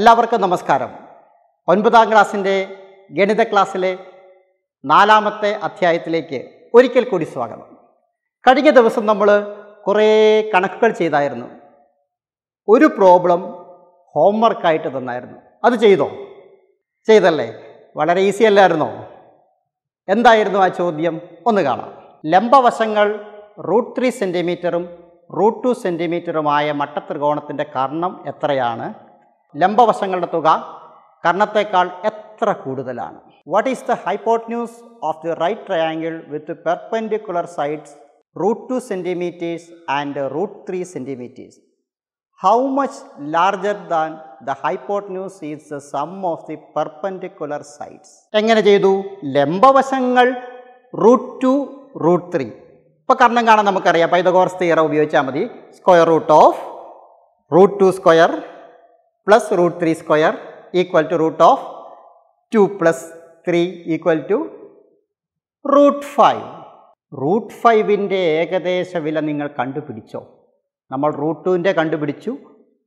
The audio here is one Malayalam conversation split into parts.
എല്ലാവർക്കും നമസ്കാരം ഒൻപതാം ക്ലാസ്സിൻ്റെ ഗണിത ക്ലാസ്സിലെ നാലാമത്തെ അധ്യായത്തിലേക്ക് ഒരിക്കൽ കൂടി സ്വാഗതം കഴിഞ്ഞ ദിവസം നമ്മൾ കുറേ കണക്കുകൾ ചെയ്തായിരുന്നു ഒരു പ്രോബ്ലം ഹോംവർക്കായിട്ട് തന്നായിരുന്നു അത് ചെയ്തോ ചെയ്തല്ലേ വളരെ ഈസി അല്ലായിരുന്നോ എന്തായിരുന്നു ആ ചോദ്യം ഒന്ന് കാണാം ലംബവശങ്ങൾ റൂട്ട് ത്രീ സെൻറ്റിമീറ്ററും റൂട്ട് ടു സെൻറ്റിമീറ്ററുമായ മട്ടത്രികോണത്തിൻ്റെ കർണം എത്രയാണ് ലംബവശങ്ങളുടെ തുക കർണത്തേക്കാൾ എത്ര കൂടുതലാണ് what is the news of the right triangle with perpendicular sides root two centimetres and root three centimetres how much larger than the news is the sum of the perpendicular sides എങ്ങനെ ചെയ്തു ലംബവശങ്ങൾ റൂട്ട് ടു റൂട്ട് ത്രീ ഇപ്പോൾ കർണം കാണാൻ നമുക്കറിയാം പൈതകോർസ് തിയറ ഉപയോഗിച്ചാൽ മതി square root of root to square plus root 3 square equal to root of 2 plus 3 equal to root five root ഫൈവിൻ്റെ ഏകദേശ വില നിങ്ങൾ കണ്ടുപിടിച്ചോ നമ്മൾ റൂട്ട് ടുവിൻ്റെ കണ്ടുപിടിച്ചു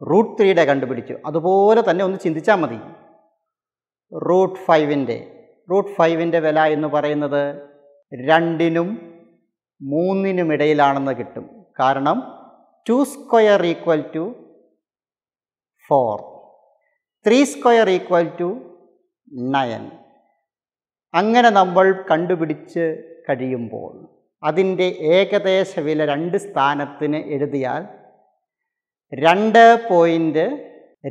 റൂട്ട് ത്രീയുടെ കണ്ടുപിടിച്ചു അതുപോലെ തന്നെ ഒന്ന് ചിന്തിച്ചാൽ മതി റൂട്ട് ഫൈവിൻ്റെ റൂട്ട് ഫൈവിൻ്റെ വില എന്ന് പറയുന്നത് രണ്ടിനും മൂന്നിനും ഇടയിലാണെന്ന് കിട്ടും കാരണം two square equal to 4. 3 square equal to nine അങ്ങനെ നമ്മൾ കണ്ടുപിടിച്ച് കഴിയുമ്പോൾ അതിൻ്റെ ഏകദേശ വില രണ്ട് സ്ഥാനത്തിന് എഴുതിയാൽ രണ്ട് പോയിൻ്റ്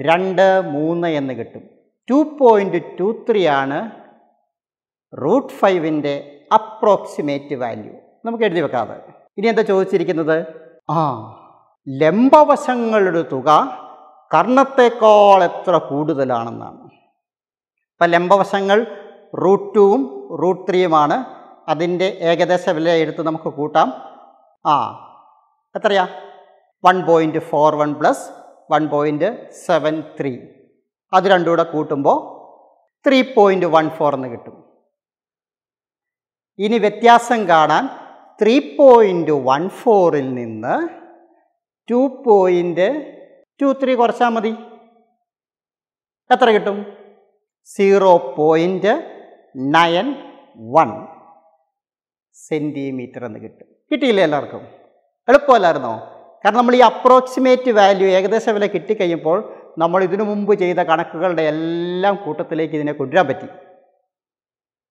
രണ്ട് മൂന്ന് എന്ന് കിട്ടും ടു പോയിൻ്റ് ടു ത്രീ ആണ് റൂട്ട് ഫൈവിൻ്റെ അപ്രോക്സിമേറ്റ് വാല്യൂ നമുക്ക് എഴുതി വെക്കാതെ ഇനി എന്താ ചോദിച്ചിരിക്കുന്നത് ആ ലംബവശങ്ങളുടെ തുക കർണത്തെക്കാൾ എത്ര കൂടുതലാണെന്നാണ് ഇപ്പം ലംബവശങ്ങൾ റൂട്ട് ടുവും റൂട്ട് ത്രീയുമാണ് അതിൻ്റെ ഏകദേശ വില എടുത്ത് നമുക്ക് കൂട്ടാം ആ എത്രയാ one point four one plus one point seven three അത് രണ്ടും കൂടെ കൂട്ടുമ്പോൾ ത്രീ പോയിൻറ്റ് വൺ ഫോർ എന്ന് കിട്ടും ഇനി വ്യത്യാസം കാണാൻ ത്രീ പോയിൻറ്റ് വൺ ഫോറിൽ നിന്ന് ടു പോയിൻറ്റ് ടു ത്രീ കുറച്ചാൽ മതി എത്ര കിട്ടും zero point nine one centimetre എന്ന് കിട്ടും കിട്ടിയില്ലേ എല്ലാവർക്കും എളുപ്പമല്ലായിരുന്നോ കാരണം നമ്മൾ ഈ അപ്രോക്സിമേറ്റ് വാല്യൂ ഏകദേശം വില കിട്ടിക്കഴിയുമ്പോൾ നമ്മൾ ഇതിനു മുമ്പ് ചെയ്ത കണക്കുകളുടെ എല്ലാം കൂട്ടത്തിലേക്ക് ഇതിനെ കൊണ്ടുവരാൻ പറ്റി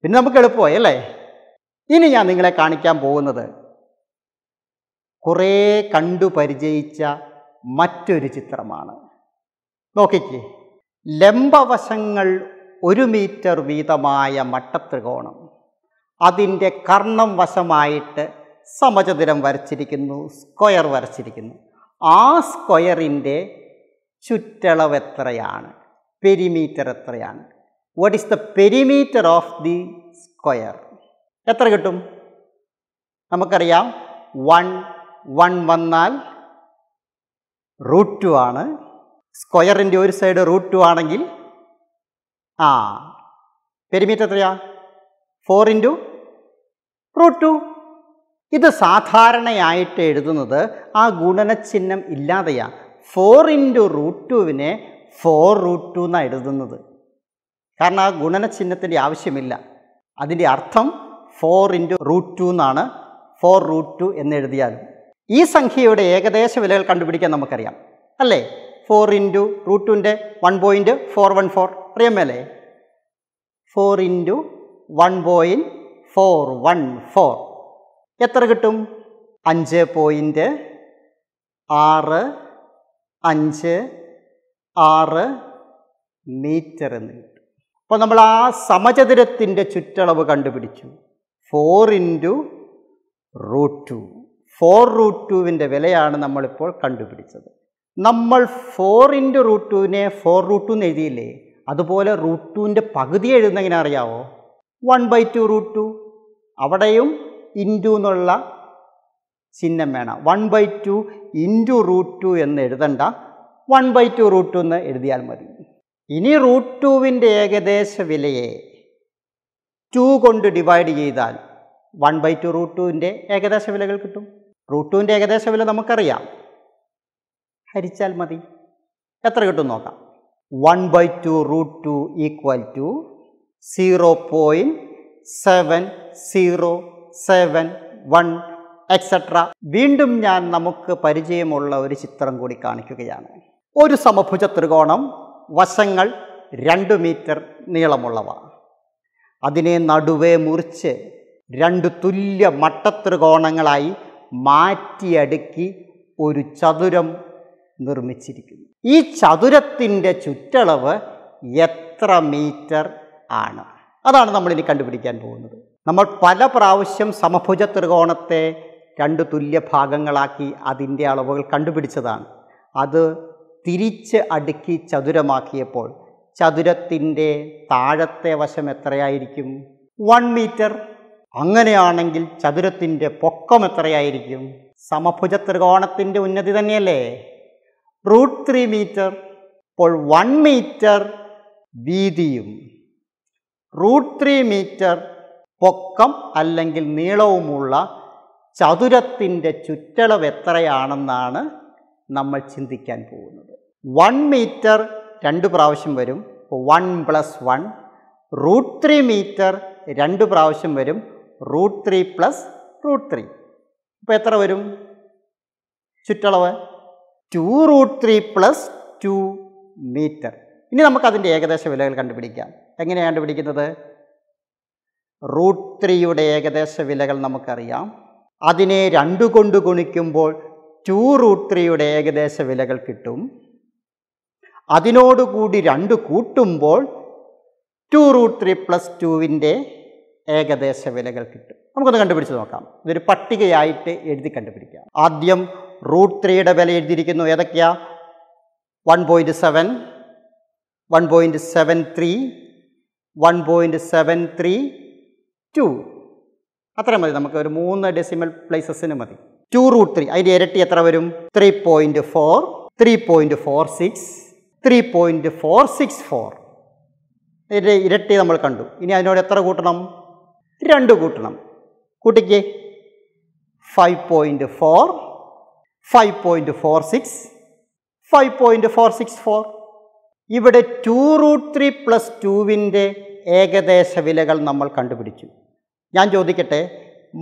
പിന്നെ നമുക്ക് എളുപ്പമായി അല്ലേ ഇനി ഞാൻ നിങ്ങളെ കാണിക്കാൻ പോകുന്നത് കുറേ കണ്ടു പരിചയിച്ച മറ്റൊരു ചിത്രമാണ് നോക്കിക്കേ ലംബവശങ്ങൾ ഒരു മീറ്റർ വീതമായ മട്ടത്രികോണം അതിൻ്റെ കർണം വശമായിട്ട് സമചതുരം വരച്ചിരിക്കുന്നു സ്ക്വയർ വരച്ചിരിക്കുന്നു ആ സ്ക്വയറിൻ്റെ ചുറ്റളവ് എത്രയാണ് പെരിമീറ്റർ എത്രയാണ് what is the perimeter of the square എത്ര കിട്ടും നമുക്കറിയാം വൺ വൺ വന്നാൽ റൂട്ട് ടു ആണ് സ്ക്വയറിൻ്റെ ഒരു സൈഡ് റൂട്ട് ടു ആണെങ്കിൽ ആ പെരിമീറ്റർ എത്രയാ ഫോർ ഇൻറ്റു റൂട്ട് ടു ഇത് സാധാരണയായിട്ട് എഴുതുന്നത് ആ ഗുണനചിഹ്നം ഇല്ലാതെയാണ് ഫോർ ഇൻറ്റു റൂട്ട് ടുവിനെ ഫോർ റൂട്ട് ടു എന്നാണ് എഴുതുന്നത് കാരണം ആ ഗുണനചിഹ്നത്തിൻ്റെ ആവശ്യമില്ല അതിൻ്റെ അർത്ഥം ഫോർ ഇൻറ്റു റൂട്ട് ടു എന്നാണ് ഫോർ റൂട്ട് ടു എന്നെഴുതിയാലും ഈ സംഖ്യയുടെ ഏകദേശ വിലകൾ കണ്ടുപിടിക്കാൻ നമുക്കറിയാം അല്ലേ ഫോർ ഇൻറ്റു റൂട്ട് ടുൻ്റെ one point four one four അറിയാമല്ലേ four into one point four one four എത്ര കിട്ടും അഞ്ച് പോയിൻ്റ് ആറ് അഞ്ച് ആറ് മീറ്റർ എന്ന് കിട്ടും അപ്പോൾ നമ്മൾ ആ സമചതുരത്തിൻ്റെ ചുറ്റളവ് കണ്ടുപിടിച്ചു four into root two four root ടുവിൻ്റെ വിലയാണ് നമ്മളിപ്പോൾ കണ്ടുപിടിച്ചത് നമ്മൾ ഫോർ ഇൻറ്റു റൂട്ട് ടുവിനെ ഫോർ റൂട്ട് ടു എന്ന് എഴുതിയില്ലേ അതുപോലെ റൂട്ട് ടുവിൻ്റെ പകുതി എഴുതുന്ന എങ്ങനെ അറിയാവോ one by two root two അവിടെയും ഇൻറ്റു എന്നുള്ള ചിഹ്നം വേണം one by two into root two എന്ന് എഴുതണ്ട one by two root two എന്ന് എഴുതിയാൽ മതി ഇനി റൂട്ട് ടുവിൻ്റെ ഏകദേശ വിലയെ ടു കൊണ്ട് ഡിവൈഡ് ചെയ്താൽ വൺ ബൈ ടു റൂട്ട് ടുവിൻ്റെ ഏകദേശ വിലകൾ കിട്ടും റൂട്ട് ടുവിൻ്റെ ഏകദേശ വില നമുക്കറിയാം ഹരിച്ചാൽ മതി എത്ര കിട്ടും നോക്കാം one by two root two equal to zero point seven zero seven one etcetera വീണ്ടും ഞാൻ നമുക്ക് പരിചയമുള്ള ഒരു ചിത്രം കൂടി കാണിക്കുകയാണ് ഒരു സമഭുജ ത്രികോണം വശങ്ങൾ രണ്ട് മീറ്റർ നീളമുള്ളവ അതിനെ നടുവേ മുറിച്ച് രണ്ട് തുല്യ മട്ടത്രികോണങ്ങളായി മാറ്റിയടുക്കി ഒരു ചതുരം നിർമ്മിച്ചിരിക്കുന്നു ഈ ചതുരത്തിൻ്റെ ചുറ്റളവ് എത്ര മീറ്റർ ആണ് അതാണ് നമ്മളിനി കണ്ടുപിടിക്കാൻ പോകുന്നത് നമ്മൾ പല പ്രാവശ്യം സമഭുജ ത്രികോണത്തെ രണ്ട് തുല്യ ഭാഗങ്ങളാക്കി അതിൻ്റെ അളവുകൾ കണ്ടുപിടിച്ചതാണ് അത് തിരിച്ച് അടുക്കി ചതുരമാക്കിയപ്പോൾ ചതുരത്തിൻ്റെ താഴത്തെ വശം എത്രയായിരിക്കും വൺ മീറ്റർ അങ്ങനെയാണെങ്കിൽ ചതുരത്തിൻ്റെ പൊക്കം എത്രയായിരിക്കും സമഭുജ ത്രികോണത്തിൻ്റെ ഉന്നതി തന്നെയല്ലേ റൂട്ട് ത്രീ മീറ്റർ അപ്പോൾ വൺ മീറ്റർ വീതിയും റൂട്ട് ത്രീ മീറ്റർ പൊക്കം അല്ലെങ്കിൽ നീളവുമുള്ള ചതുരത്തിൻ്റെ ചുറ്റളവ് എത്രയാണെന്നാണ് നമ്മൾ ചിന്തിക്കാൻ പോകുന്നത് വൺ മീറ്റർ രണ്ട് പ്രാവശ്യം വരും one plus one root three metre രണ്ട് പ്രാവശ്യം വരും root three plus root three ഇപ്പോൾ എത്ര വരും ചുറ്റളവ് two root three plus two metre ഇനി നമുക്കതിൻ്റെ ഏകദേശ വിലകൾ കണ്ടുപിടിക്കാം എങ്ങനെയാണ് കണ്ടുപിടിക്കുന്നത് റൂട്ട് ത്രീയുടെ ഏകദേശ വിലകൾ നമുക്കറിയാം അതിനെ രണ്ടു കൊണ്ട് ഗുണിക്കുമ്പോൾ ടു റൂട്ട് ത്രീയുടെ ഏകദേശ വിലകൾ കിട്ടും അതിനോടുകൂടി രണ്ട് കൂട്ടുമ്പോൾ ടു റൂട്ട് ത്രീ പ്ലസ് ടുവിൻ്റെ ഏകദേശ വിലകൾ കിട്ടും നമുക്കൊന്ന് കണ്ടുപിടിച്ച് നോക്കാം ഇതൊരു പട്ടികയായിട്ട് എഴുതി കണ്ടുപിടിക്കാം ആദ്യം റൂട്ട് ത്രീയുടെ വില എഴുതിയിരിക്കുന്നു ഏതൊക്കെയാ one point seven one point seven three one point seven three two അത്ര മതി നമുക്ക് ഒരു മൂന്ന് ഡെസിമൽ പ്ലേസസിന് മതി ടു റൂട്ട് ത്രീ അതിൻ്റെ ഇരട്ടി എത്ര വരും three point four three point four six three point four six four ഇതിൻ്റെ ഇരട്ടി നമ്മൾ കണ്ടു ഇനി അതിനോട് എത്ര കൂട്ടണം രണ്ട് കൂട്ടണം കൂട്ടിക്ക് five point four five point four six five point four six four ഇവിടെ ടു റൂട്ട് ത്രീ പ്ലസ് ടുവിൻ്റെ ഏകദേശ വിലകൾ നമ്മൾ കണ്ടുപിടിച്ചു ഞാൻ ചോദിക്കട്ടെ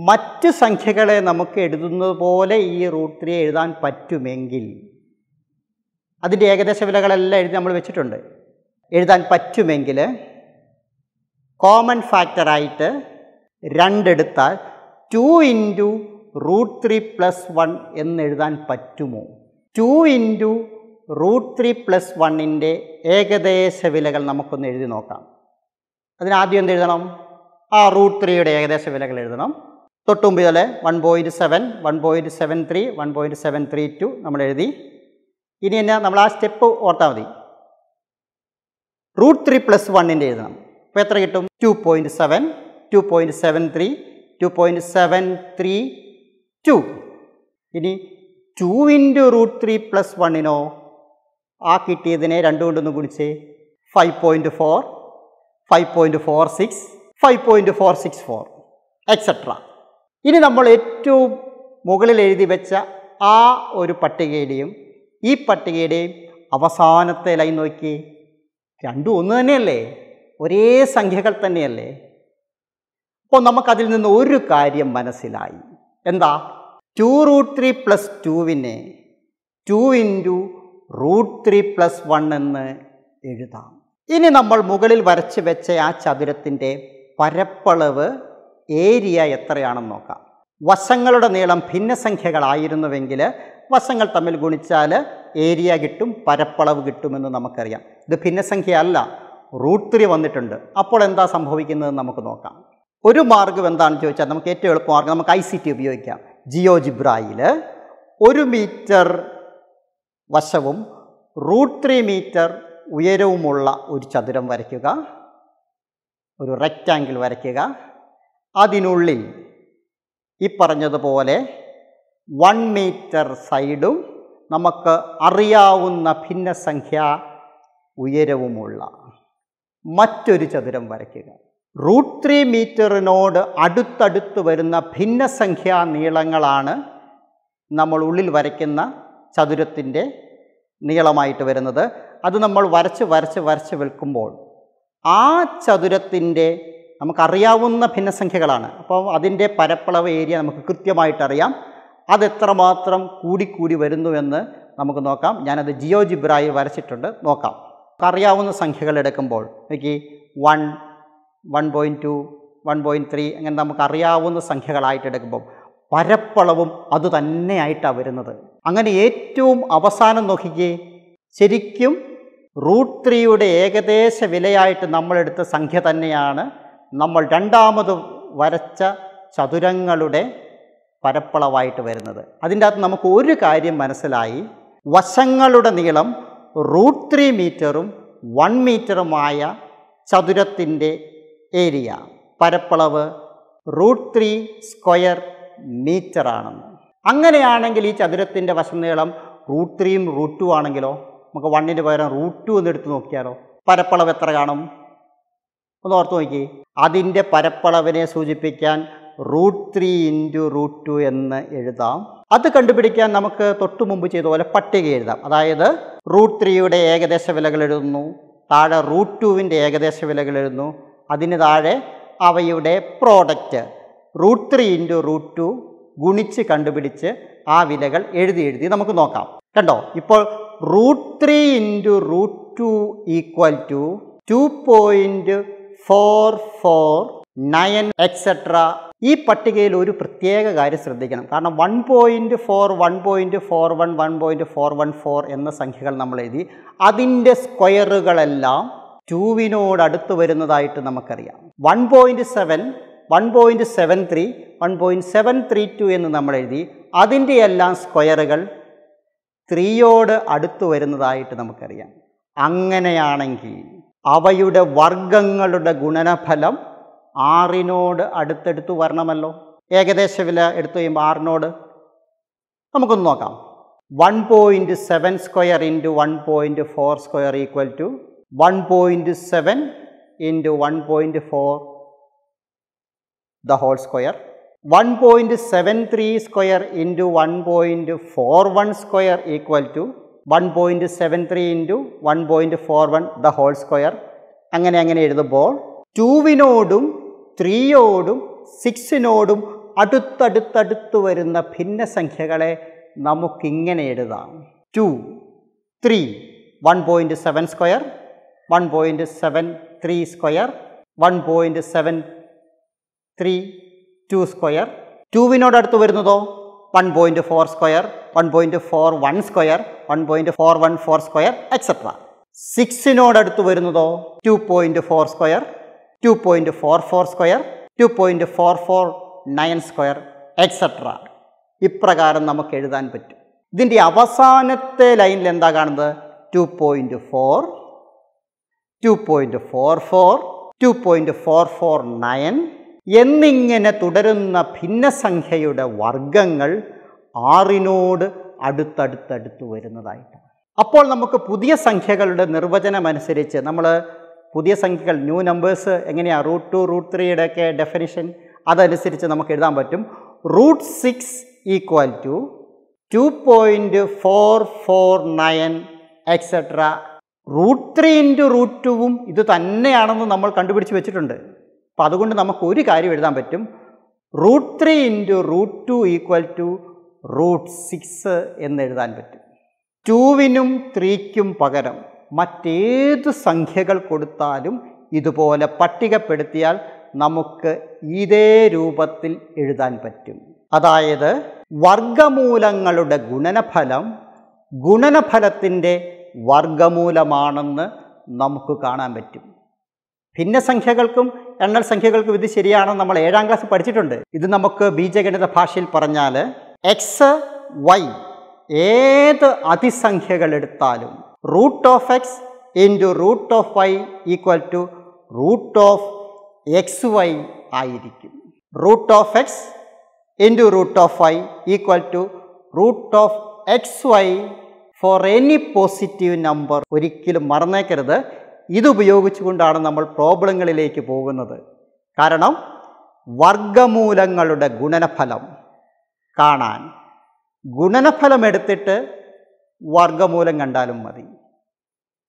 മറ്റ് സംഖ്യകളെ നമുക്ക് എഴുതുന്നത് പോലെ ഈ റൂട്ട് ത്രീ എഴുതാൻ പറ്റുമെങ്കിൽ അതിൻ്റെ ഏകദേശ വിലകളെല്ലാം എഴുതി നമ്മൾ വെച്ചിട്ടുണ്ട് എഴുതാൻ പറ്റുമെങ്കിൽ കോമൺ ഫാക്ടറായിട്ട് രണ്ടെടുത്താൽ two into root three plus one എന്നെഴുതാൻ പറ്റുമോ two into root three plus വണ്ണിൻ്റെ ഏകദേശ വിലകൾ നമുക്കൊന്ന് എഴുതി നോക്കാം അതിനാദ്യം എന്ത് എഴുതണം ആ റൂട്ട് ത്രീയുടെ ഏകദേശ വിലകൾ എഴുതണം തൊട്ടുമുമ്പ് ഇതല്ലേ one point seven one point seven three one point seven three two നമ്മൾ എഴുതി ഇനി എന്നാ നമ്മൾ ആ സ്റ്റെപ്പ് ഓർത്താൽ മതി റൂട്ട് ത്രീ പ്ലസ് വണ്ണിൻ്റെ എഴുതണം അപ്പോൾ എത്ര കിട്ടും ടു പോയിൻറ്റ് സെവൻ 2.73 2.732 ഇനി two into root three plus വണ്ണിനോ ആ കിട്ടിയതിനെ രണ്ടു കൊണ്ടൊന്ന് ഗുണിച്ച് five point four five point four six five point four six four etcetera ഇനി നമ്മൾ ഏറ്റവും മുകളിൽ എഴുതി വെച്ച ആ ഒരു പട്ടികയുടെയും ഈ പട്ടികയുടെയും അവസാനത്തെ ലൈൻ നോക്കി രണ്ടും ഒന്ന് തന്നെയല്ലേ ഒരേ സംഖ്യകൾ തന്നെയല്ലേ അപ്പോൾ നമുക്കതിൽ നിന്ന് ഒരു കാര്യം മനസ്സിലായി എന്താ ടു റൂട്ട് ത്രീ പ്ലസ് ടുവിനെ two into root three plus one എന്ന് എഴുതാം ഇനി നമ്മൾ മുകളിൽ വരച്ച് വെച്ച ആ ചതുരത്തിൻ്റെ പരപ്പളവ് ഏരിയ എത്രയാണെന്ന് നോക്കാം വശങ്ങളുടെ നീളം ഭിന്നസംഖ്യകളായിരുന്നുവെങ്കിൽ വശങ്ങൾ തമ്മിൽ ഗുണിച്ചാൽ ഏരിയ കിട്ടും പരപ്പളവ് കിട്ടുമെന്ന് നമുക്കറിയാം ഇത് ഭിന്നസംഖ്യ അല്ല റൂട്ട് ത്രീ വന്നിട്ടുണ്ട് അപ്പോൾ എന്താ സംഭവിക്കുന്നത് നമുക്ക് നോക്കാം ഒരു മാർഗം എന്താണെന്ന് ചോദിച്ചാൽ നമുക്ക് ഏറ്റവും എളുപ്പ മാർഗം നമുക്ക് ഐ സി ടി ഉപയോഗിക്കാം ജിയോ ജിബ്രായിൽ ഒരു മീറ്റർ വശവും റൂട്ട് ത്രീ മീറ്റർ ഉയരവുമുള്ള ഒരു ചതുരം വരയ്ക്കുക ഒരു റെക്റ്റാങ്കിൾ വരയ്ക്കുക അതിനുള്ളിൽ ഈ പറഞ്ഞതുപോലെ വൺ മീറ്റർ സൈഡും നമുക്ക് അറിയാവുന്ന ഭിന്നസംഖ്യ ഉയരവുമുള്ള മറ്റൊരു ചതുരം വരയ്ക്കുക റൂട്ട് ത്രീ മീറ്ററിനോട് അടുത്തടുത്ത് വരുന്ന ഭിന്നസംഖ്യാ നീളങ്ങളാണ് നമ്മൾ ഉള്ളിൽ വരയ്ക്കുന്ന ചതുരത്തിൻ്റെ നീളമായിട്ട് വരുന്നത് അത് നമ്മൾ വരച്ച് വരച്ച് വരച്ച് വിൽക്കുമ്പോൾ ആ ചതുരത്തിൻ്റെ നമുക്കറിയാവുന്ന ഭിന്നസംഖ്യകളാണ് അപ്പോൾ അതിൻ്റെ പരപ്പളവ് ഏരിയ നമുക്ക് കൃത്യമായിട്ടറിയാം അതെത്രമാത്രം കൂടിക്കൂടി വരുന്നുവെന്ന് നമുക്ക് നോക്കാം ഞാനത് ജിയോ ജിബ്രായി വരച്ചിട്ടുണ്ട് നോക്കാം അറിയാവുന്ന സംഖ്യകൾ എടുക്കുമ്പോൾ നോക്കി one one point two one point three അങ്ങനെ നമുക്കറിയാവുന്ന സംഖ്യകളായിട്ട് എടുക്കുമ്പം പരപ്പളവും അതുതന്നെയായിട്ടാണ് വരുന്നത് അങ്ങനെ ഏറ്റവും അവസാനം നോക്കിക്കേ ശരിക്കും റൂട്ട് ത്രീയുടെ ഏകദേശ വിലയായിട്ട് നമ്മളെടുത്ത സംഖ്യ തന്നെയാണ് നമ്മൾ രണ്ടാമത് വരച്ച ചതുരങ്ങളുടെ പരപ്പളവായിട്ട് വരുന്നത് അതിൻ്റെ അകത്ത് നമുക്ക് ഒരു കാര്യം മനസ്സിലായി വശങ്ങളുടെ നീളം റൂട്ട് ത്രീ മീറ്ററും വൺ മീറ്ററുമായ ചതുരത്തിൻ്റെ ഏരിയ പരപ്പളവ് റൂട്ട് ത്രീ സ്ക്വയർ മീറ്ററാണെന്ന് അങ്ങനെയാണെങ്കിൽ ഈ ചതുരത്തിൻ്റെ വശം നീളം റൂട്ട് ത്രീയും റൂട്ട് ടു ആണെങ്കിലോ നമുക്ക് വണ്ണിൻ്റെ പകരം റൂട്ട് ടു എന്ന് എടുത്ത് നോക്കിയാലോ പരപ്പളവ് എത്ര കാണും ഒന്ന് ഓർത്ത് നോക്കി അതിൻ്റെ പരപ്പളവിനെ സൂചിപ്പിക്കാൻ root three into root two എന്ന് എഴുതാം അത് കണ്ടുപിടിക്കാൻ നമുക്ക് തൊട്ടു മുമ്പ് ചെയ്ത പോലെ പട്ടിക എഴുതാം അതായത് റൂട്ട് ത്രീയുടെ ഏകദേശ വിലകൾ എഴുതുന്നു താഴെ റൂട്ട് ടുവിൻ്റെ ഏകദേശ വിലകൾ എഴുതുന്നു അതിന് താഴെ അവയുടെ product root three into root two ഗുണിച്ച് കണ്ടുപിടിച്ച് ആ വിലകൾ എഴുതി എഴുതി നമുക്ക് നോക്കാം കണ്ടോ ഇപ്പോൾ root three into root two equal to two point four four nine etcetera ഈ പട്ടികയിൽ ഒരു പ്രത്യേക കാര്യം ശ്രദ്ധിക്കണം കാരണം one point four one point four one one point four one four എന്ന സംഖ്യകൾ നമ്മൾ എഴുതി അതിൻ്റെ സ്ക്വയറുകളെല്ലാം ടൂവിനോട് അടുത്ത് വരുന്നതായിട്ട് നമുക്കറിയാം one point seven one point seven three one point seven three two എന്ന് നമ്മൾ എഴുതി അതിൻ്റെ എല്ലാം സ്ക്വയറുകൾ ത്രീയോട് അടുത്ത് വരുന്നതായിട്ട് നമുക്കറിയാം അങ്ങനെയാണെങ്കിൽ അവയുടെ വർഗങ്ങളുടെ ഗുണനഫലം ആറിനോട് അടുത്തെടുത്ത് വരണമല്ലോ ഏകദേശ വില എടുത്തു കഴിയുമ്പോൾ ആറിനോട് നമുക്കൊന്ന് നോക്കാം one point seven square into one point four square equal to 1.7 into 1.4 one square equal 1.73 one into 1.41 three into one 1.73 four 1.41 the whole square അങ്ങനെ അങ്ങനെ എഴുതുമ്പോൾ ടൂവിനോടും ത്രീയോടും സിക്സിനോടും അടുത്തടുത്തടുത്ത് വരുന്ന ഭിന്നസംഖ്യകളെ നമുക്കിങ്ങനെ എഴുതാം two three one point seven square three square two square 2വിനോട് അടുത്ത് വരുന്നതോ 1.4 square one square four square etcetera സിക്സിനോട് അടുത്ത് വരുന്നതോ 2.4 square four square nine square etcetera ഇപ്രകാരം നമുക്ക് എഴുതാൻ പറ്റും ഇതിൻ്റെ അവസാനത്തെ ലൈനിൽ എന്താ കാണുന്നത് ടു പോയിൻറ്റ് ഫോർ ടു എന്നിങ്ങനെ തുടരുന്ന ഭിന്നസംഖ്യയുടെ വർഗങ്ങൾ ആറിനോട് അടുത്തടുത്തടുത്ത് വരുന്നതായിട്ടാണ് അപ്പോൾ നമുക്ക് പുതിയ സംഖ്യകളുടെ നിർവചനം അനുസരിച്ച് നമ്മൾ പുതിയ സംഖ്യകൾ ന്യൂ നമ്പേഴ്സ് എങ്ങനെയാണ് റൂട്ട് ടു റൂട്ട് ത്രീയുടെ ഒക്കെ ഡെഫിനിഷൻ അതനുസരിച്ച് നമുക്ക് എഴുതാൻ പറ്റും root six equal to two point four four nine etcetera root three into root ടുവും ഇത് തന്നെയാണെന്ന് നമ്മൾ കണ്ടുപിടിച്ച് വെച്ചിട്ടുണ്ട് അപ്പോൾ അതുകൊണ്ട് നമുക്ക് ഒരു കാര്യം എഴുതാൻ പറ്റും root three into root two equal to root six എന്ന് എഴുതാൻ പറ്റും ടുവിനും ത്രീക്കും പകരം മറ്റേത് സംഖ്യകൾ കൊടുത്താലും ഇതുപോലെ പട്ടികപ്പെടുത്തിയാൽ നമുക്ക് ഇതേ രൂപത്തിൽ എഴുതാൻ പറ്റും അതായത് വർഗമൂലങ്ങളുടെ ഗുണനഫലം ഗുണനഫലത്തിൻ്റെ വർഗമൂലമാണെന്ന് നമുക്ക് കാണാൻ പറ്റും ഭിന്ന സംഖ്യകൾക്കും എണ്ണൽ സംഖ്യകൾക്കും ഇത് ശരിയാണെന്ന് നമ്മൾ ഏഴാം ക്ലാസ് പഠിച്ചിട്ടുണ്ട് ഇത് നമുക്ക് ബീജഗണിത ഭാഷയിൽ പറഞ്ഞാൽ എക്സ് വൈ ഏത് അതിസംഖ്യകൾ എടുത്താലും root of X into root of Y equal to root of X Y ആയിരിക്കും root of X into root of Y equal to root of X Y for any positive number ഒരിക്കലും മറന്നേക്കരുത് ഇതുപയോഗിച്ചുകൊണ്ടാണ് നമ്മൾ പ്രോബ്ലങ്ങളിലേക്ക് പോകുന്നത് കാരണം വർഗമൂലങ്ങളുടെ ഗുണനഫലം കാണാൻ ഗുണനഫലം എടുത്തിട്ട് വർഗമൂലം കണ്ടാലും മതി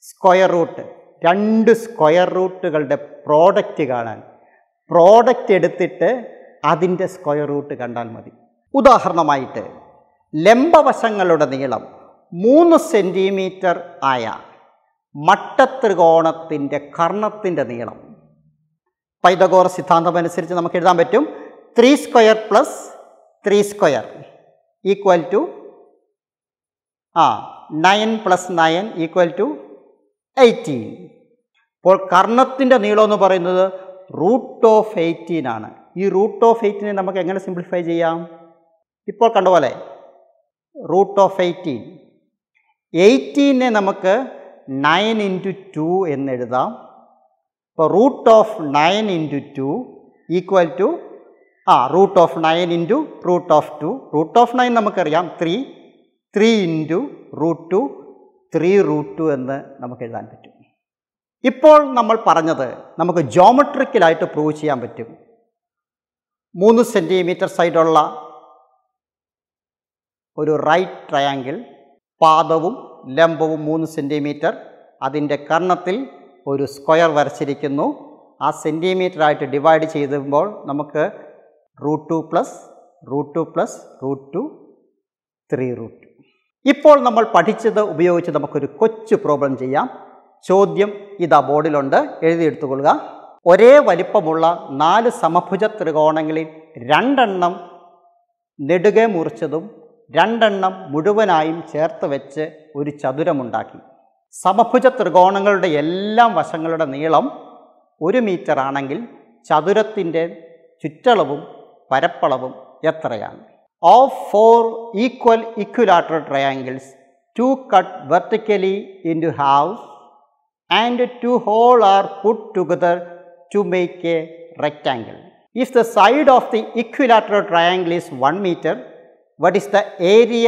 സ്ക്വയർ റൂട്ട് രണ്ട് സ്ക്വയർ റൂട്ടുകളുടെ പ്രോഡക്റ്റ് കാണാൻ പ്രോഡക്റ്റ് എടുത്തിട്ട് അതിൻ്റെ സ്ക്വയർ റൂട്ട് കണ്ടാൽ മതി ഉദാഹരണമായിട്ട് ലംബവശങ്ങളുടെ നീളം മൂന്ന് സെൻറ്റിമീറ്റർ ആയ മട്ടത്രികോണത്തിൻ്റെ കർണത്തിൻ്റെ നീളം പൈതഗോർ സിദ്ധാന്തം അനുസരിച്ച് നമുക്ക് എഴുതാൻ പറ്റും three square plus three square equal to ആ nine plus nine equal to eighteen അപ്പോൾ കർണത്തിൻ്റെ നീളം എന്ന് പറയുന്നത് റൂട്ട് ഓഫ് എയ്റ്റീൻ ആണ് ഈ റൂട്ട് ഓഫ് എയ്റ്റീനെ നമുക്ക് എങ്ങനെ സിംപ്ലിഫൈ ചെയ്യാം ഇപ്പോൾ കണ്ടുപോലെ റൂട്ട് ഓഫ് എയ്റ്റീൻ എയ്റ്റീനെ നമുക്ക് നയൻ ഇൻറ്റു ടു എന്നെഴുതാം അപ്പോൾ root of nine into two equal to ആ root of nine into root of two root of nine നമുക്കറിയാം three three into root two three root two എന്ന് നമുക്ക് എഴുതാൻ പറ്റും ഇപ്പോൾ നമ്മൾ പറഞ്ഞത് നമുക്ക് ജോമെട്രിക്കലായിട്ട് പ്രൂവ് ചെയ്യാൻ പറ്റും മൂന്ന് സെൻറ്റിമീറ്റർ സൈഡുള്ള ഒരു റൈറ്റ് ട്രയാങ്കിൾ പാദവും ലംബവും മൂന്ന് സെൻറ്റിമീറ്റർ അതിൻ്റെ കർണത്തിൽ ഒരു സ്ക്വയർ വരച്ചിരിക്കുന്നു ആ സെൻറ്റിമീറ്ററായിട്ട് ഡിവൈഡ് ചെയ്യുമ്പോൾ നമുക്ക് root two plus root two plus root two three root ഇപ്പോൾ നമ്മൾ പഠിച്ചത് ഉപയോഗിച്ച് നമുക്കൊരു കൊച്ചു പ്രോബ്ലം ചെയ്യാം ചോദ്യം ഇതാ ബോർഡിലുണ്ട് എഴുതിയെടുത്തുകൊള്ളുക ഒരേ വലിപ്പമുള്ള നാല് സമഭുജ ത്രികോണങ്ങളിൽ രണ്ടെണ്ണം നെടുകെ മുറിച്ചതും രണ്ടെണ്ണം മുഴുവനായും ചേർത്ത് വെച്ച് ഒരു ചതുരമുണ്ടാക്കി സമഭുജ ത്രികോണങ്ങളുടെ എല്ലാ വശങ്ങളുടെ നീളം ഒരു മീറ്റർ ആണെങ്കിൽ ചതുരത്തിൻ്റെ ചുറ്റളവും പരപ്പളവും എത്രയാണ് of four equal equilateral triangles to cut vertically in two halves and two whole are put together to make a rectangle if the side of the equilateral triangle is one metre what is the area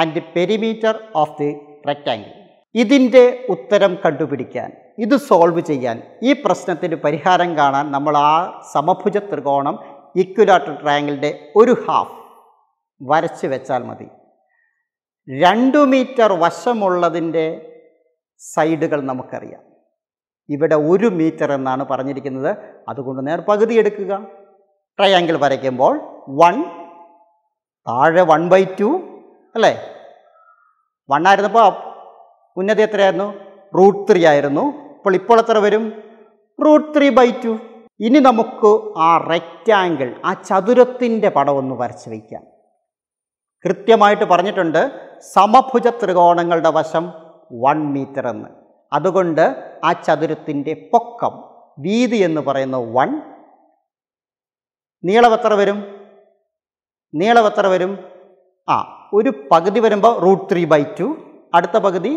and perimeter of the rectangle ഇതിൻ്റെ ഉത്തരം കണ്ടുപിടിക്കാൻ ഇത് സോൾവ് ചെയ്യാൻ ഈ പ്രശ്നത്തിന് പരിഹാരം കാണാൻ നമ്മൾ ആ സമഭുജ ത്രികോണം ഇക്വലാറ്റർ ട്രയാങ്കിളിൻ്റെ ഒരു ഹാഫ് വരച്ച് വെച്ചാൽ മതി രണ്ടു മീറ്റർ വശമുള്ളതിൻ്റെ സൈഡുകൾ നമുക്കറിയാം ഇവിടെ ഒരു മീറ്റർ എന്നാണ് പറഞ്ഞിരിക്കുന്നത് അതുകൊണ്ട് നേർ പകുതി എടുക്കുക ട്രയാങ്കിൾ വരയ്ക്കുമ്പോൾ വൺ താഴെ വൺ ബൈ ടു അല്ലേ വൺ ആയിരുന്നപ്പോൾ ഉന്നതി എത്രയായിരുന്നു റൂട്ട് ത്രീ ആയിരുന്നു അപ്പോൾ ഇപ്പോൾ എത്ര വരും റൂട്ട് ത്രീ ബൈ ടു ഇനി നമുക്ക് ആ റെക്റ്റാങ്കിൾ ആ ചതുരത്തിൻ്റെ പടം ഒന്ന് വരച്ച് വയ്ക്കാം കൃത്യമായിട്ട് പറഞ്ഞിട്ടുണ്ട് സമഭുജ ത്രികോണങ്ങളുടെ വശം വൺ മീറ്റർ എന്ന് അതുകൊണ്ട് ആ ചതുരത്തിൻ്റെ പൊക്കം വീതി എന്ന് പറയുന്ന വൺ നീളം എത്ര വരും നീളം എത്ര വരും ആ ഒരു പകുതി വരുമ്പോൾ റൂട്ട് ത്രീ ബൈ ടു അടുത്ത പകുതി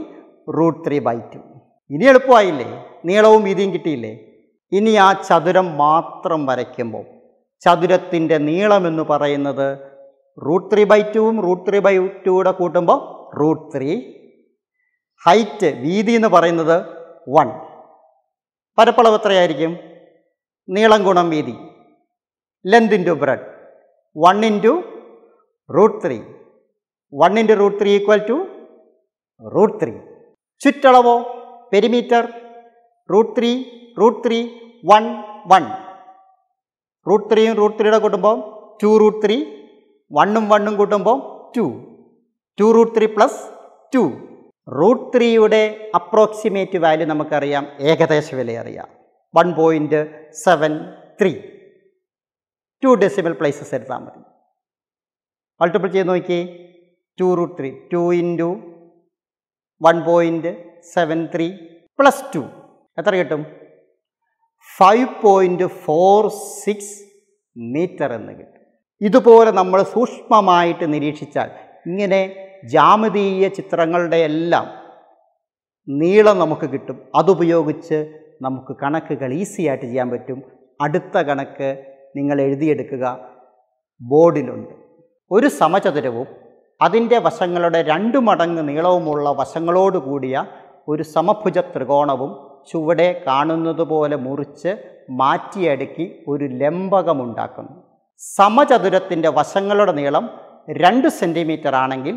റൂട്ട് ത്രീ ബൈ ടു ഇനി എളുപ്പമായില്ലേ നീളവും വീതിയും കിട്ടിയില്ലേ ഇനി ആ ചതുരം മാത്രം വരയ്ക്കുമ്പോൾ ചതുരത്തിൻ്റെ നീളമെന്ന് പറയുന്നത് റൂട്ട് ത്രീ ബൈ ടുവും റൂട്ട് ത്രീ ബൈ ടൂടെ കൂട്ടുമ്പോൾ റൂട്ട് ത്രീ ഹൈറ്റ് വീതി എന്ന് പറയുന്നത് വൺ പരപ്പളവ് എത്രയായിരിക്കും നീളം ഗുണം വീതി ലെന്തിൻ്റെ breadth one into root three one into root three equal to root three ചുറ്റളവോ perimeter root three root three one one root ത്രീയും റൂട്ട് ത്രീയുടെ കൂട്ടുമ്പോൾ ടു റൂട്ട് ത്രീ വണ്ണും വണ്ണും കൂട്ടുമ്പോൾ two two root three plus two root ത്രീയുടെ അപ്രോക്സിമേറ്റ് വാല്യൂ നമുക്കറിയാം ഏകദേശ വില അറിയാം one point seven three two decimal places എടുത്താൽ മതി മൾട്ടിപ്പിൾ ചെയ്ത് നോക്കി two root three two into one point seven three plus two എത്ര കിട്ടും five point four six metre എന്ന് കിട്ടും ഇതുപോലെ നമ്മൾ സൂക്ഷ്മമായിട്ട് നിരീക്ഷിച്ചാൽ ഇങ്ങനെ ജാമതീയ ചിത്രങ്ങളുടെ എല്ലാം നീളം നമുക്ക് കിട്ടും അതുപയോഗിച്ച് നമുക്ക് കണക്കുകൾ ഈസിയായിട്ട് ചെയ്യാൻ പറ്റും അടുത്ത കണക്ക് നിങ്ങൾ എഴുതിയെടുക്കുക ബോർഡിലുണ്ട് ഒരു സമചതുരവും അതിൻ്റെ വശങ്ങളുടെ രണ്ടു മടങ്ങ് നീളവുമുള്ള വശങ്ങളോട് കൂടിയ ഒരു സമഭുജ ത്രികോണവും ചുവടെ കാണുന്നതുപോലെ മുറിച്ച് മാറ്റിയടുക്കി ഒരു ലംബകമുണ്ടാക്കുന്നു സമചതുരത്തിൻ്റെ വശങ്ങളുടെ നീളം രണ്ട് സെൻറ്റിമീറ്റർ ആണെങ്കിൽ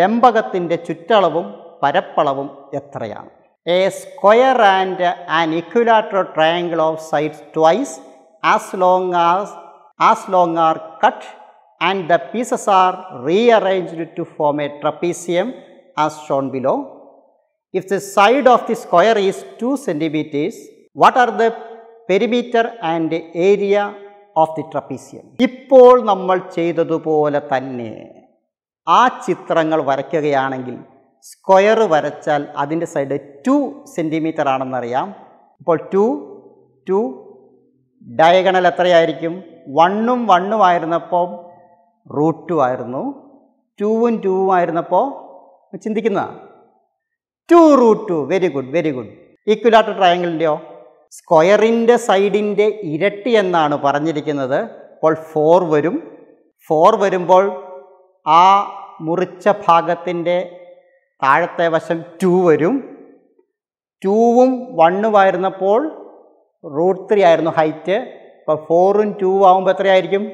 ലംബകത്തിൻ്റെ ചുറ്റളവും പരപ്പളവും എത്രയാണ് a square and an equilateral triangle of sides twice as long as as long are cut and the pieces are rearranged to form a trapezium as shown below. If the side of the square is 2 centimeters, what are the perimeter and area of the trapezium? ഇപ്പോൾ നമ്മൾ ചെയ്തതുപോലെ തന്നെ ആ ചിത്രങ്ങൾ വരയ്ക്കുകയാണെങ്കിൽ സ്ക്വയർ വരച്ചാൽ അതിൻ്റെ സൈഡ് ടു സെൻറ്റിമീറ്റർ ആണെന്നറിയാം Ippol ടു ടു ഡയഗണൽ എത്രയായിരിക്കും വണ്ണും വണ്ണും ആയിരുന്നപ്പോൾ റൂട്ട് ടു ആയിരുന്നു ടൂവും ടൂവും ആയിരുന്നപ്പോൾ ചിന്തിക്കുന്നതാണ് two root two very good very good equilateral ട്രയാങ്കിളിൻ്റെയോ സ്ക്വയറിൻ്റെ സൈഡിൻ്റെ ഇരട്ടി എന്നാണ് പറഞ്ഞിരിക്കുന്നത് അപ്പോൾ ഫോർ വരും ഫോർ വരുമ്പോൾ ആ മുറിച്ച ഭാഗത്തിൻ്റെ താഴത്തെ വശം ടു വരും ടൂവും വണ്ണുമായിരുന്നപ്പോൾ റൂട്ട് ത്രീ ആയിരുന്നു ഹൈറ്റ് അപ്പോൾ ഫോറും ടു ആകുമ്പോൾ എത്രയായിരിക്കും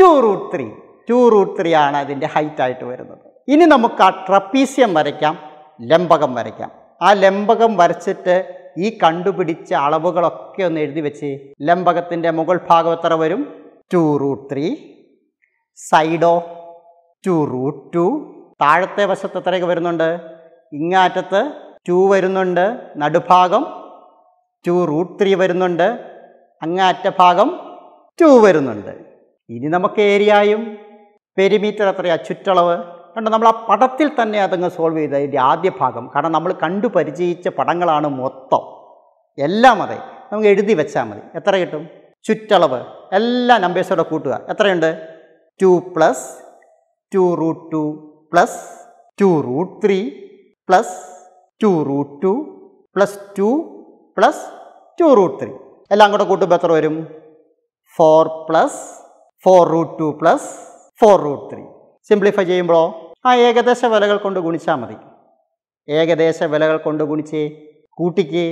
two root three two root three ആണ് അതിൻ്റെ ഹൈറ്റായിട്ട് വരുന്നത് ഇനി നമുക്ക് ആ ട്രപ്പീസിയം വരയ്ക്കാം ലംബകം വരയ്ക്കാം ആ ലംബകം വരച്ചിട്ട് ഈ കണ്ടുപിടിച്ച അളവുകളൊക്കെ ഒന്ന് എഴുതി വെച്ച് ലംബകത്തിൻ്റെ മുകൾ ഭാഗം എത്ര വരും ടു റൂട്ട് ത്രീ സൈഡോ ടു റൂട്ട് ടു താഴത്തെ വശത്ത് എത്രയൊക്കെ വരുന്നുണ്ട് ഇങ്ങാറ്റത്ത് ടു വരുന്നുണ്ട് നടുഭാഗം ടു റൂട്ട് ത്രീ വരുന്നുണ്ട് അങ്ങാറ്റ ഭാഗം ടു വരുന്നുണ്ട് ഇനി നമുക്ക് ഏരിയയും പെരിമീറ്റർ എത്രയാണ് ചുറ്റളവ് കണ്ടോ നമ്മൾ ആ പടത്തിൽ തന്നെ അതങ്ങ് സോൾവ് ചെയ്ത ഇതിൻ്റെ ആദ്യ ഭാഗം കാരണം നമ്മൾ കണ്ടു പരിചയിച്ച പടങ്ങളാണ് മൊത്തം എല്ലാം അതെ നമുക്ക് എഴുതി വെച്ചാൽ മതി എത്ര കിട്ടും ചുറ്റളവ് എല്ലാ നമ്പേഴ്സോടെ കൂട്ടുക എത്രയുണ്ട് two plus two root two plus two root three plus two root two plus two plus two root three എല്ലാം കൂടെ കൂട്ടുമ്പോൾ എത്ര വരും four plus four root two plus four root three simplify ചെയ്യുമ്പോൾ ആ ഏകദേശ വിലകൾ കൊണ്ട് ഗുണിച്ചാൽ മതി ഏകദേശ വിലകൾ കൊണ്ട് ഗുണിച്ച് കൂട്ടിക്ക്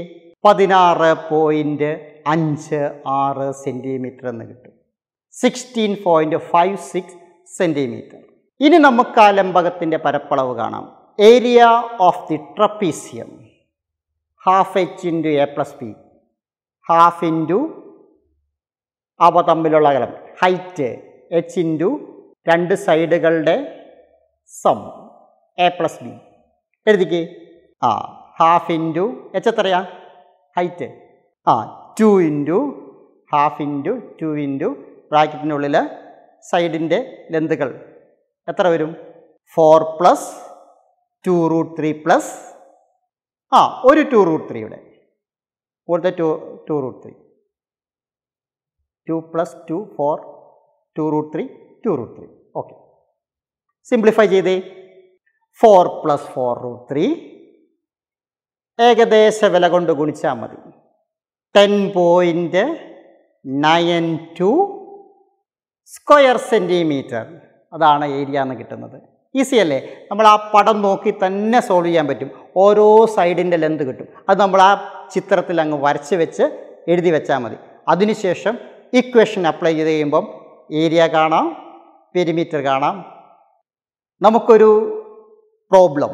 പതിനാറ് പോയിൻറ്റ് അഞ്ച് ആറ് സെൻറ്റിമീറ്റർ എന്ന് കിട്ടും sixteen point five six centimetre ഇനി നമുക്ക് ആ ലംബകത്തിൻ്റെ പരപ്പളവ് കാണാം area of the trapezium half H into A plus B half into അവ തമ്മിലുള്ള അകലം ഹൈറ്റ് എച്ച് ഇൻറ്റു രണ്ട് സൈഡുകളുടെ സം എ പ്ലസ് ബി എഴുതിക്ക് ആ ഹാഫ് ഇൻറ്റു എച്ച് എത്രയാ ഹൈറ്റ് ആ two into half into two into ബ്രാക്കറ്റിനുള്ളിൽ സൈഡിൻ്റെ ലെന്തുകൾ എത്ര വരും four plus two root three plus ആ ഒരു ടു റൂട്ട് ത്രീയുടെ ഇവിടുത്തെ to two root three two plus two four two root three two root three okay simplify ചെയ്തേ four plus four root three ഏകദേശ വില കൊണ്ട് ഗുണിച്ചാൽ മതി ten point nine two square centimetre അതാണ് ഏരിയ എന്ന് കിട്ടുന്നത് ഈസി അല്ലേ നമ്മൾ ആ പടം നോക്കി തന്നെ സോൾവ് ചെയ്യാൻ പറ്റും ഓരോ സൈഡിൻ്റെ ലെന്ത് കിട്ടും അത് നമ്മൾ ആ ചിത്രത്തിൽ അങ്ങ് വരച്ച് വെച്ച് എഴുതി വെച്ചാൽ മതി അതിനുശേഷം ഇക്വേഷൻ അപ്ലൈ ചെയ്ത് കഴിയുമ്പം ഏരിയ കാണാം പെരിമീറ്റർ കാണാം നമുക്കൊരു പ്രോബ്ലം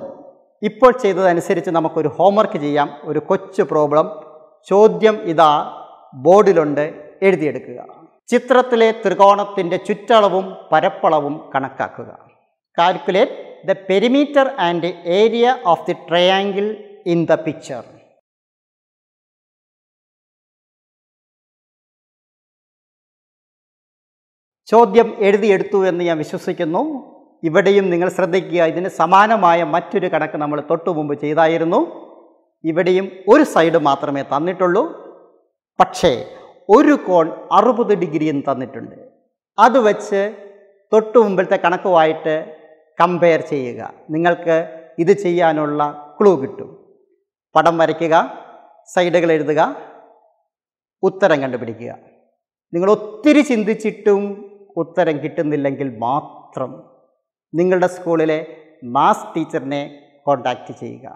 ഇപ്പോൾ ചെയ്തതനുസരിച്ച് നമുക്കൊരു ഹോംവർക്ക് ചെയ്യാം ഒരു കൊച്ചു പ്രോബ്ലം ചോദ്യം ഇതാ ബോർഡിലുണ്ട് എഴുതിയെടുക്കുക ചിത്രത്തിലെ ത്രികോണത്തിൻ്റെ ചുറ്റളവും പരപ്പളവും കണക്കാക്കുക Calculate the perimeter and area of the triangle in the picture. ചോദ്യം എഴുതിയെടുത്തു എന്ന് ഞാൻ വിശ്വസിക്കുന്നു ഇവിടെയും നിങ്ങൾ ശ്രദ്ധിക്കുക ഇതിന് സമാനമായ മറ്റൊരു കണക്ക് നമ്മൾ തൊട്ടു മുമ്പ് ചെയ്തായിരുന്നു ഇവിടെയും ഒരു സൈഡ് മാത്രമേ തന്നിട്ടുള്ളൂ പക്ഷേ ഒരു കോൺ അറുപത് ഡിഗ്രിയും തന്നിട്ടുണ്ട് അത് വെച്ച് തൊട്ടു മുമ്പിലത്തെ കണക്കുമായിട്ട് കമ്പയർ ചെയ്യുക നിങ്ങൾക്ക് ഇത് ചെയ്യാനുള്ള ക്ലൂ കിട്ടും പടം വരയ്ക്കുക സൈഡുകൾ എഴുതുക ഉത്തരം കണ്ടുപിടിക്കുക നിങ്ങൾ ഒത്തിരി ചിന്തിച്ചിട്ടും ഉത്തരം കിട്ടുന്നില്ലെങ്കിൽ മാത്രം നിങ്ങളുടെ സ്കൂളിലെ മാസ് ടീച്ചറിനെ കോണ്ടാക്റ്റ് ചെയ്യുക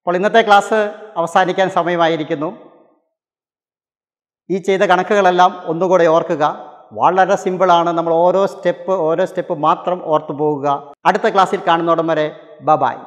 അപ്പോൾ ഇന്നത്തെ ക്ലാസ് അവസാനിക്കാൻ സമയമായിരിക്കുന്നു ഈ ചെയ്ത കണക്കുകളെല്ലാം ഒന്നുകൂടെ ഓർക്കുക വളരെ സിമ്പിളാണ് നമ്മൾ ഓരോ സ്റ്റെപ്പ് ഓരോ സ്റ്റെപ്പ് മാത്രം ഓർത്തു പോകുക അടുത്ത ക്ലാസ്സിൽ കാണുന്നോടം വരെ ബബായ്